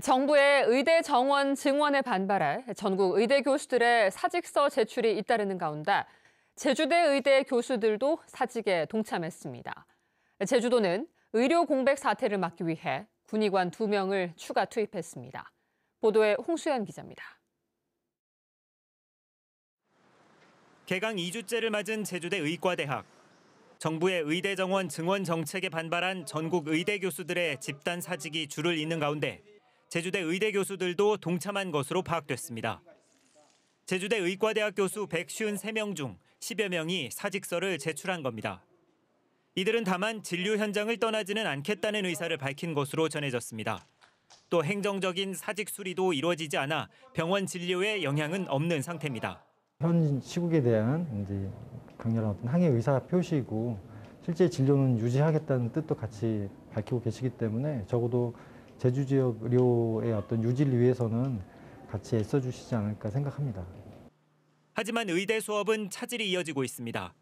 정부의 의대 정원 증원에 반발해 전국 의대 교수들의 사직서 제출이 잇따르는 가운데 제주대 의대 교수들도 사직에 동참했습니다. 제주도는 의료 공백 사태를 막기 위해 군의관 2명을 추가 투입했습니다. 보도에 홍수연 기자입니다. 개강 2주째를 맞은 제주대 의과대학. 정부의 의대 정원 증원 정책에 반발한 전국 의대 교수들의 집단 사직이 줄을 잇는 가운데 제주대 의대 교수들도 동참한 것으로 파악됐습니다. 제주대 의과대학 교수 153명 중 10여 명이 사직서를 제출한 겁니다. 이들은 다만 진료 현장을 떠나지는 않겠다는 의사를 밝힌 것으로 전해졌습니다. 또 행정적인 사직 수리도 이루어지지 않아 병원 진료에 영향은 없는 상태입니다. 현 시국에 대한 이제 강렬한 어떤 항의 의사 표시이고 실제 진료는 유지하겠다는 뜻도 같이 밝히고 계시기 때문에 적어도 제주 지역 의료의 어떤 유지를 위해서는 같이 애써주시지 않을까 생각합니다. 하지만 의대 수업은 차질이 이어지고 있습니다.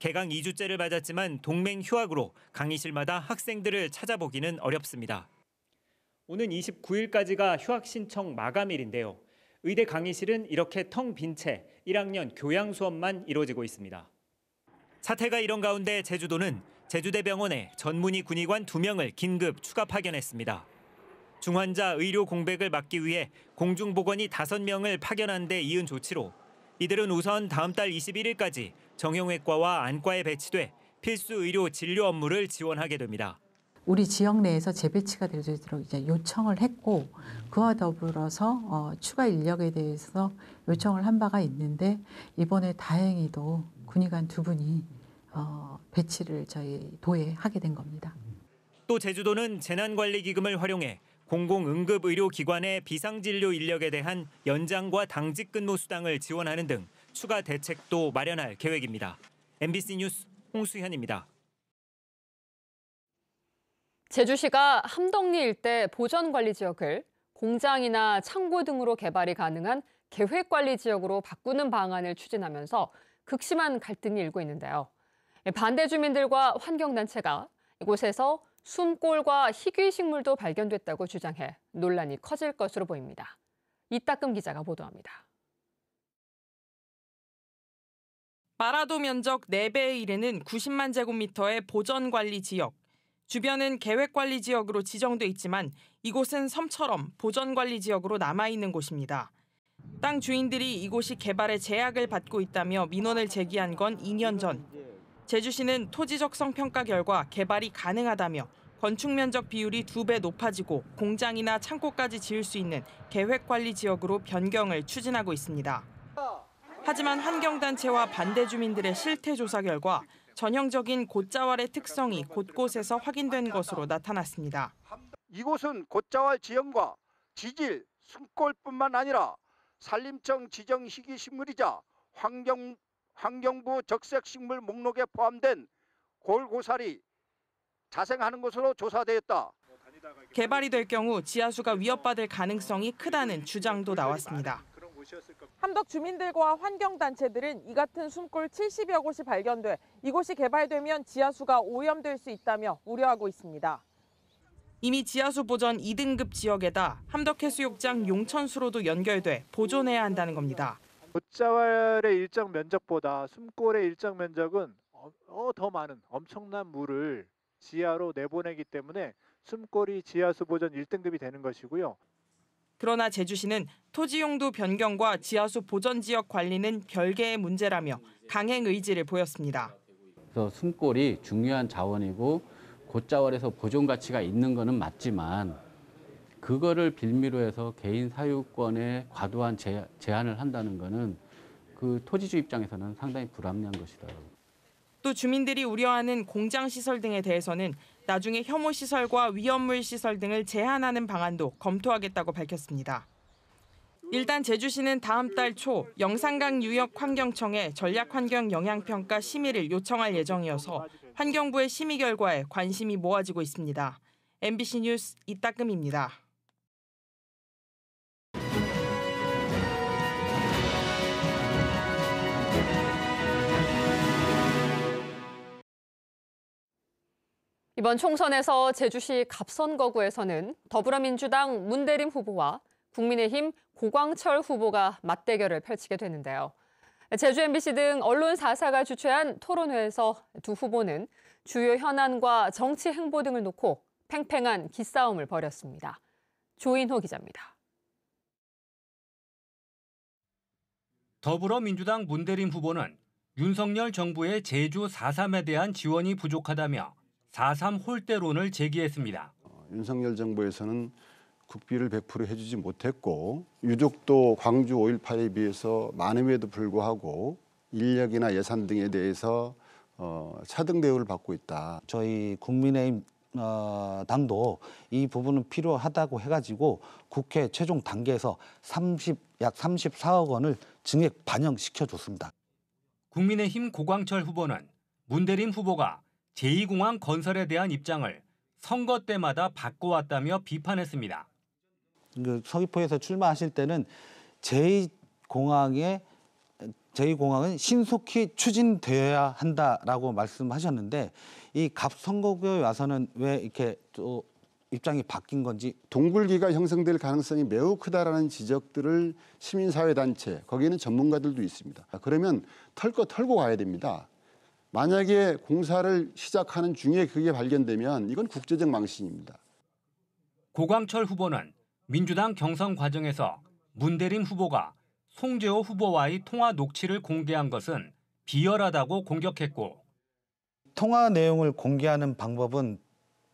개강 2주째를 맞았지만 동맹 휴학으로 강의실마다 학생들을 찾아보기는 어렵습니다. 오는 29일까지가 휴학 신청 마감일인데요. 의대 강의실은 이렇게 텅 빈 채 1학년 교양 수업만 이루어지고 있습니다. 사태가 이런 가운데 제주도는 제주대병원에 전문의 군의관 2명을 긴급 추가 파견했습니다. 중환자 의료 공백을 막기 위해 공중보건이 5명을 파견한 데 이은 조치로 이들은 우선 다음 달 21일까지 정형외과와 안과에 배치돼 필수 의료 진료 업무를 지원하게 됩니다. 우리 지역 내에서 재배치가 될수 있도록 이제 요청을 했고 그와 더불어서 어, 추가 인력에 대해서 요청을 한 바가 있는데 이번에 다행히도 군의관 두 분이 어, 배치를 저희 도에 하게 된 겁니다. 또 제주도는 재난관리기금을 활용해 공공응급의료기관의 비상진료 인력에 대한 연장과 당직 근무 수당을 지원하는 등 추가 대책도 마련할 계획입니다. MBC 뉴스 홍수현입니다. 제주시가 함덕리 일대 보전관리 지역을 공장이나 창고 등으로 개발이 가능한 계획관리 지역으로 바꾸는 방안을 추진하면서 극심한 갈등이 일고 있는데요. 반대 주민들과 환경단체가 이곳에서 숨골과 희귀식물도 발견됐다고 주장해 논란이 커질 것으로 보입니다. 이따금 기자가 보도합니다. 마라도 면적 4배에 이르는 90만 제곱미터의 보전관리 지역. 주변은 계획관리 지역으로 지정돼 있지만 이곳은 섬처럼 보전관리 지역으로 남아있는 곳입니다. 땅 주인들이 이곳이 개발에 제약을 받고 있다며 민원을 제기한 건 2년 전. 제주시는 토지적성 평가 결과 개발이 가능하다며 건축 면적 비율이 두 배 높아지고 공장이나 창고까지 지을 수 있는 계획 관리 지역으로 변경을 추진하고 있습니다. 하지만 환경단체와 반대 주민들의 실태 조사 결과 전형적인 곶자왈의 특성이 곳곳에서 확인된 것으로 나타났습니다. 이곳은 곶자왈 지형과 지질, 숨골뿐만 아니라 산림청 지정 희귀 식물이자 환경 환경부 적색식물 목록에 포함된 골고사리 자생하는 것으로 조사되었다. 개발이 될 경우 지하수가 위협받을 가능성이 크다는 주장도 나왔습니다. 함덕 주민들과 환경단체들은 이 같은 숨골 70여 곳이 발견돼 이곳이 개발되면 지하수가 오염될 수 있다며 우려하고 있습니다. 이미 지하수 보전 2등급 지역에다 함덕해수욕장 용천수로도 연결돼 보존해야 한다는 겁니다. 곶자왈의 일정 면적보다 숨골의 일정 면적은 어, 어, 더 많은 엄청난 물을 지하로 내보내기 때문에 숨골이 지하수보전 1등급이 되는 것이고요. 그러나 제주시는 토지 용도 변경과 지하수 보전 지역 관리는 별개의 문제라며 강행 의지를 보였습니다. 그래서 숨골이 중요한 자원이고 곶자월에서 보존 가치가 있는 것은 맞지만 그거를 빌미로 해서 개인 사유권에 과도한 제, 제한을 한다는 것은 그 토지주 입장에서는 상당히 불합리한 것이다. 또 주민들이 우려하는 공장 시설 등에 대해서는 나중에 혐오 시설과 위험물 시설 등을 제한하는 방안도 검토하겠다고 밝혔습니다. 일단 제주시는 다음 달 초 영산강 유역 환경청에 전략환경 영향평가 심의를 요청할 예정이어서 환경부의 심의 결과에 관심이 모아지고 있습니다. MBC 뉴스 이따금입니다. 이번 총선에서 제주시 갑선거구에서는 더불어민주당 문대림 후보와 국민의힘 고광철 후보가 맞대결을 펼치게 되는데요. 제주 MBC 등 언론 4사가 주최한 토론회에서 두 후보는 주요 현안과 정치 행보 등을 놓고 팽팽한 기싸움을 벌였습니다. 조인호 기자입니다. 더불어민주당 문대림 후보는 윤석열 정부의 제주 4.3에 대한 지원이 부족하다며 4.3 홀대론을 제기했습니다. 어, 윤석열 정부에서는 국비를 100% 해주지 못했고 유족도 광주 5.18에 비해서 많음에도 불구하고 인력이나 예산 등에 대해서 어, 차등 대우를 받고 있다. 저희 국민의힘 어, 당도 이 부분은 필요하다고 해가지고 국회 최종 단계에서 30, 약 34억 원을 증액 반영시켜 줬습니다. 국민의힘 고광철 후보는 문대림 후보가 제2공항 건설에 대한 입장을 선거 때마다 바꿔왔다며 비판했습니다. 그 서귀포에서 출마하실 때는 제2공항의 제2공항은 신속히 추진되어야 한다라고 말씀하셨는데 이 갑선거구에 와서는 왜 이렇게 또 입장이 바뀐 건지 동굴기가 형성될 가능성이 매우 크다라는 지적들을 시민사회단체 거기에는 전문가들도 있습니다. 그러면 털거 털고 가야 됩니다. 만약에 공사를 시작하는 중에 그게 발견되면 이건 국제적 망신입니다. 고광철 후보는 민주당 경선 과정에서 문대림 후보가 송재호 후보와의 통화 녹취를 공개한 것은 비열하다고 공격했고 통화 내용을 공개하는 방법은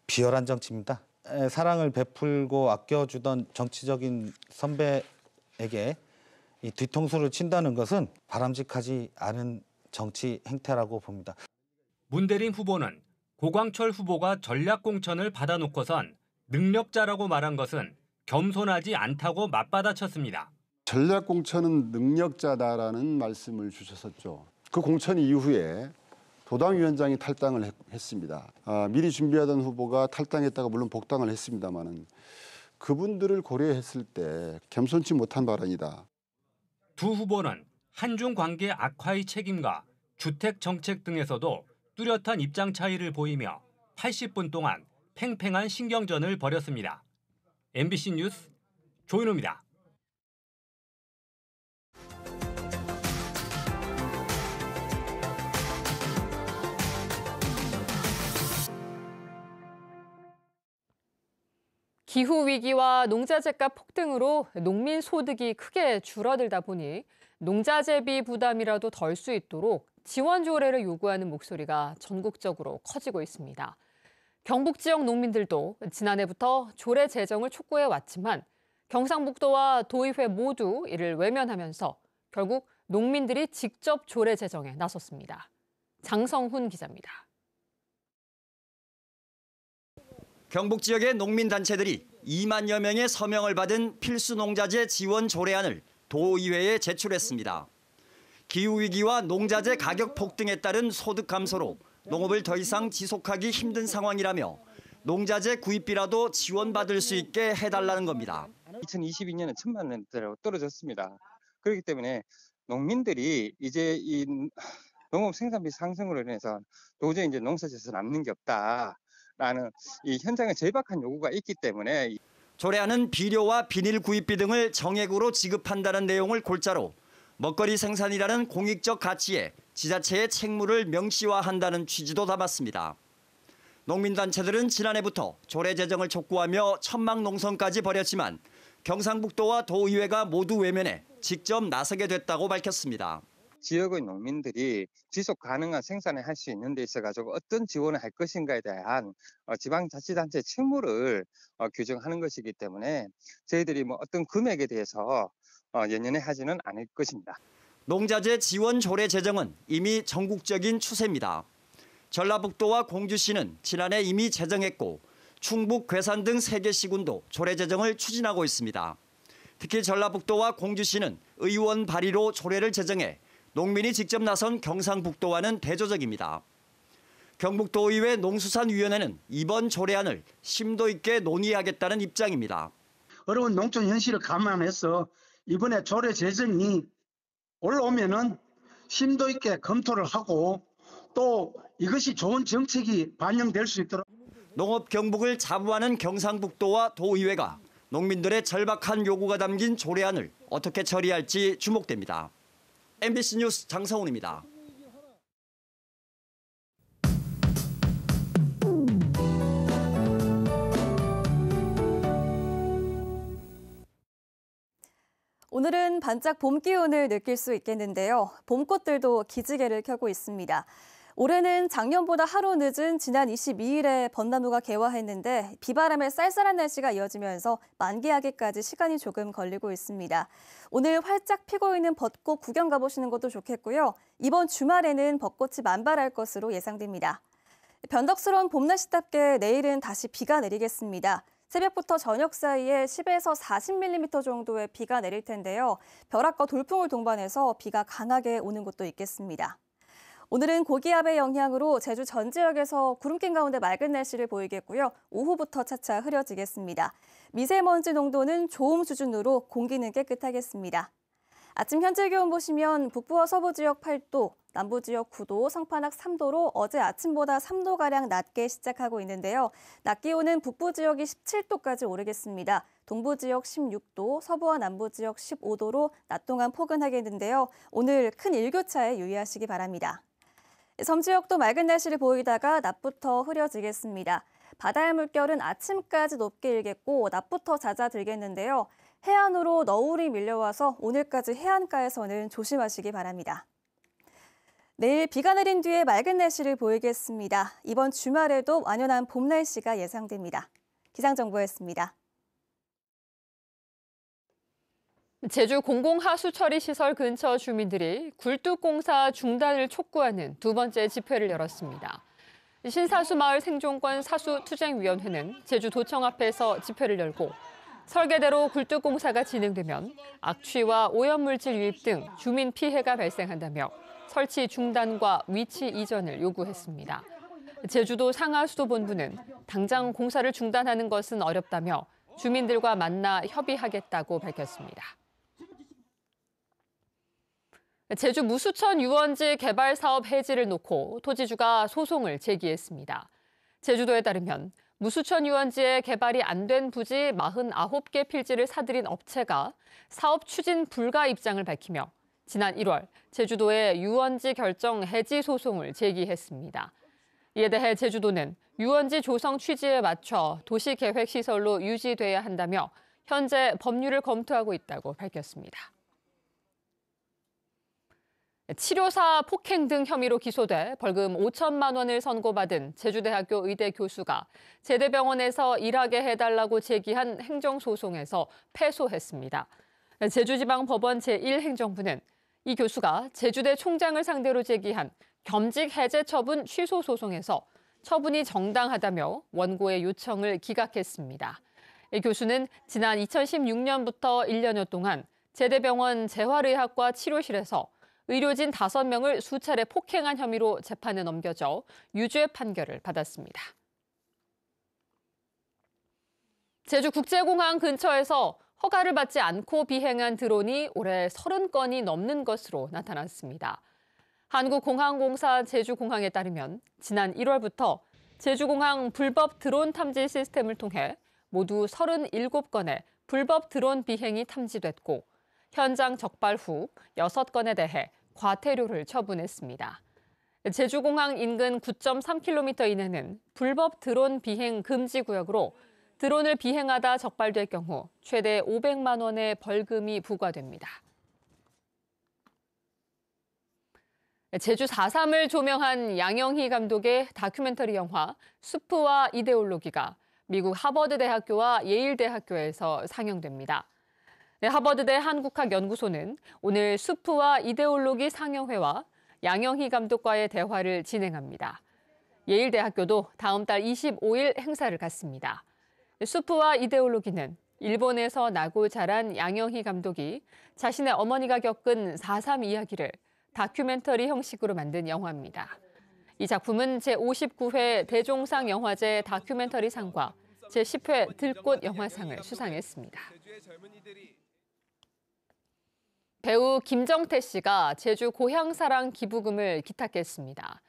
비열한 정치입니다. 사랑을 베풀고 아껴주던 정치적인 선배에게 뒤통수를 친다는 것은 바람직하지 않은 정치 행태라고 봅니다. 문대림 후보는 고광철 후보가 전략 공천을 받아놓고선 능력자라고 말한 것은 겸손하지 않다고 맞받아쳤습니다. 전략 공천은 능력자다라는 말씀을 주셨었죠. 그 공천 이후에 도당위원장이 탈당을 했, 습니다 아, 미리 준비하던 후보가 탈당했다가 물론 복당을 했습니다만은 그분들을 고려했을 때 겸손치 못한 발언이다. 두 후보는 한중 관계 악화의 책임과 주택 정책 등에서도 뚜렷한 입장 차이를 보이며 80분 동안 팽팽한 신경전을 벌였습니다. MBC 뉴스 조인호입니다. 기후 위기와 농자재가 폭등으로 농민 소득이 크게 줄어들다 보니 농자재비 부담이라도 덜 수 있도록 지원 조례를 요구하는 목소리가 전국적으로 커지고 있습니다. 경북 지역 농민들도 지난해부터 조례 제정을 촉구해 왔지만 경상북도와 도의회 모두 이를 외면하면서 결국 농민들이 직접 조례 제정에 나섰습니다. 장성훈 기자입니다. 경북 지역의 농민 단체들이 2만여 명의 서명을 받은 필수 농자재 지원 조례안을 도의회에 제출했습니다. 기후위기와 농자재 가격 폭등에 따른 소득 감소로 농업을 더 이상 지속하기 힘든 상황이라며 농자재 구입비라도 지원받을 수 있게 해달라는 겁니다. 2022년에 천만 원대로 떨어졌습니다. 그렇기 때문에 농민들이 이제 이 농업 생산비 상승으로 인해서 도저히 이제 농사짓에서 남는 게 없다라는 이 현장의 절박한 요구가 있기 때문에 조례안은 비료와 비닐 구입비 등을 정액으로 지급한다는 내용을 골자로 먹거리 생산이라는 공익적 가치에 지자체의 책무를 명시화한다는 취지도 담았습니다. 농민단체들은 지난해부터 조례 제정을 촉구하며 천막 농성까지 벌였지만 경상북도와 도의회가 모두 외면해 직접 나서게 됐다고 밝혔습니다. 지역의 농민들이 지속 가능한 생산을 할 수 있는 데 있어 가지고 어떤 지원을 할 것인가에 대한 어, 지방자치단체 책무를 어, 규정하는 것이기 때문에 저희들이 뭐 어떤 금액에 대해서 어, 연연해 하지는 않을 것입니다. 농자재 지원 조례 제정은 이미 전국적인 추세입니다. 전라북도와 공주시는 지난해 이미 제정했고 충북 괴산 등 3개 시군도 조례 제정을 추진하고 있습니다. 특히 전라북도와 공주시는 의원 발의로 조례를 제정해 농민이 직접 나선 경상북도와는 대조적입니다. 경북도의회 농수산위원회는 이번 조례안을 심도 있게 논의하겠다는 입장입니다. 어려운 농촌 현실을 감안해서 이번에 조례 재정이 올라오면은 심도 있게 검토를 하고 또 이것이 좋은 정책이 반영될 수 있도록 농업 경북을 자부하는 경상북도와 도의회가 농민들의 절박한 요구가 담긴 조례안을 어떻게 처리할지 주목됩니다. MBC 뉴스 장성훈입니다. 오늘은 반짝 봄 기운을 느낄 수 있겠는데요. 봄꽃들도 기지개를 켜고 있습니다. 올해는 작년보다 하루 늦은 지난 22일에 벚나무가 개화했는데 비바람에 쌀쌀한 날씨가 이어지면서 만개하기까지 시간이 조금 걸리고 있습니다. 오늘 활짝 피고 있는 벚꽃 구경 가보시는 것도 좋겠고요. 이번 주말에는 벚꽃이 만발할 것으로 예상됩니다. 변덕스러운 봄날씨답게 내일은 다시 비가 내리겠습니다. 새벽부터 저녁 사이에 10에서 40mm 정도의 비가 내릴 텐데요. 벼락과 돌풍을 동반해서 비가 강하게 오는 곳도 있겠습니다. 오늘은 고기압의 영향으로 제주 전 지역에서 구름 낀 가운데 맑은 날씨를 보이겠고요. 오후부터 차차 흐려지겠습니다. 미세먼지 농도는 좋음 수준으로 공기는 깨끗하겠습니다. 아침 현재 기온 보시면 북부와 서부 지역 8도, 남부 지역 9도, 성판악 3도로 어제 아침보다 3도가량 낮게 시작하고 있는데요. 낮 기온은 북부 지역이 17도까지 오르겠습니다. 동부 지역 16도, 서부와 남부 지역 15도로 낮 동안 포근하겠는데요. 오늘 큰 일교차에 유의하시기 바랍니다. 섬 지역도 맑은 날씨를 보이다가 낮부터 흐려지겠습니다. 바다의 물결은 아침까지 높게 일겠고 낮부터 잦아들겠는데요. 해안으로 너울이 밀려와서 오늘까지 해안가에서는 조심하시기 바랍니다. 내일 비가 내린 뒤에 맑은 날씨를 보이겠습니다. 이번 주말에도 완연한 봄 날씨가 예상됩니다. 기상정보였습니다. 제주 공공하수처리시설 근처 주민들이 굴뚝공사 중단을 촉구하는 두 번째 집회를 열었습니다. 신사수마을 생존권 사수투쟁위원회는 제주도청 앞에서 집회를 열고 설계대로 굴뚝공사가 진행되면 악취와 오염물질 유입 등 주민 피해가 발생한다며 설치 중단과 위치 이전을 요구했습니다. 제주도 상하수도본부는 당장 공사를 중단하는 것은 어렵다며 주민들과 만나 협의하겠다고 밝혔습니다. 네, 제주 무수천 유원지 개발 사업 해지를 놓고 토지주가 소송을 제기했습니다. 제주도에 따르면 무수천 유원지에 개발이 안 된 부지 49개 필지를 사들인 업체가 사업 추진 불가 입장을 밝히며 지난 1월 제주도에 유원지 결정 해지 소송을 제기했습니다. 이에 대해 제주도는 유원지 조성 취지에 맞춰 도시계획시설로 유지돼야 한다며 현재 법률을 검토하고 있다고 밝혔습니다. 치료사 폭행 등 혐의로 기소돼 벌금 5천만 원을 선고받은 제주대학교 의대 교수가 제대병원에서 일하게 해달라고 제기한 행정소송에서 패소했습니다. 제주지방법원 제1행정부는 이 교수가 제주대 총장을 상대로 제기한 겸직 해제 처분 취소 소송에서 처분이 정당하다며 원고의 요청을 기각했습니다. 이 교수는 지난 2016년부터 1년여 동안 제대병원 재활의학과 치료실에서 의료진 5명을 수차례 폭행한 혐의로 재판에 넘겨져 유죄 판결을 받았습니다. 제주국제공항 근처에서 허가를 받지 않고 비행한 드론이 올해 30건이 넘는 것으로 나타났습니다. 한국공항공사 제주공항에 따르면 지난 1월부터 제주공항 불법 드론 탐지 시스템을 통해 모두 37건의 불법 드론 비행이 탐지됐고 현장 적발 후 6건에 대해 과태료를 처분했습니다. 제주공항 인근 9.3km 이내는 불법 드론 비행 금지 구역으로 드론을 비행하다 적발될 경우 최대 500만 원의 벌금이 부과됩니다. 제주 4.3을 조명한 양영희 감독의 다큐멘터리 영화 수프와 이데올로기가 미국 하버드대학교와 예일대학교에서 상영됩니다. 네, 하버드대 한국학연구소는 오늘 수프와 이데올로기 상영회와 양영희 감독과의 대화를 진행합니다. 예일대학교도 다음 달 25일 행사를 갖습니다. 수프와 이데올로기는 일본에서 나고 자란 양영희 감독이 자신의 어머니가 겪은 4.3 이야기를 다큐멘터리 형식으로 만든 영화입니다. 이 작품은 제59회 대종상 영화제 다큐멘터리상과 제10회 들꽃 영화상을 수상했습니다. 배우 김정태 씨가 제주 고향사랑 기부금을 기탁했습니다.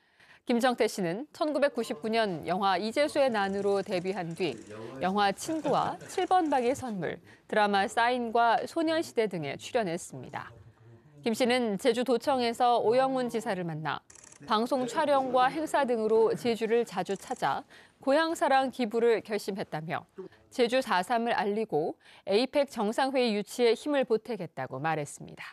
김정태 씨는 1999년 영화 이재수의 난으로 데뷔한 뒤 영화 친구와 7번 방의 선물, 드라마 사인과 소년시대 등에 출연했습니다. 김 씨는 제주도청에서 오영훈 지사를 만나 방송 촬영과 행사 등으로 제주를 자주 찾아 고향사랑 기부를 결심했다며 제주 4.3을 알리고 에이펙 정상회의 유치에 힘을 보태겠다고 말했습니다.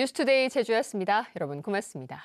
뉴스투데이 제주였습니다. 여러분 고맙습니다.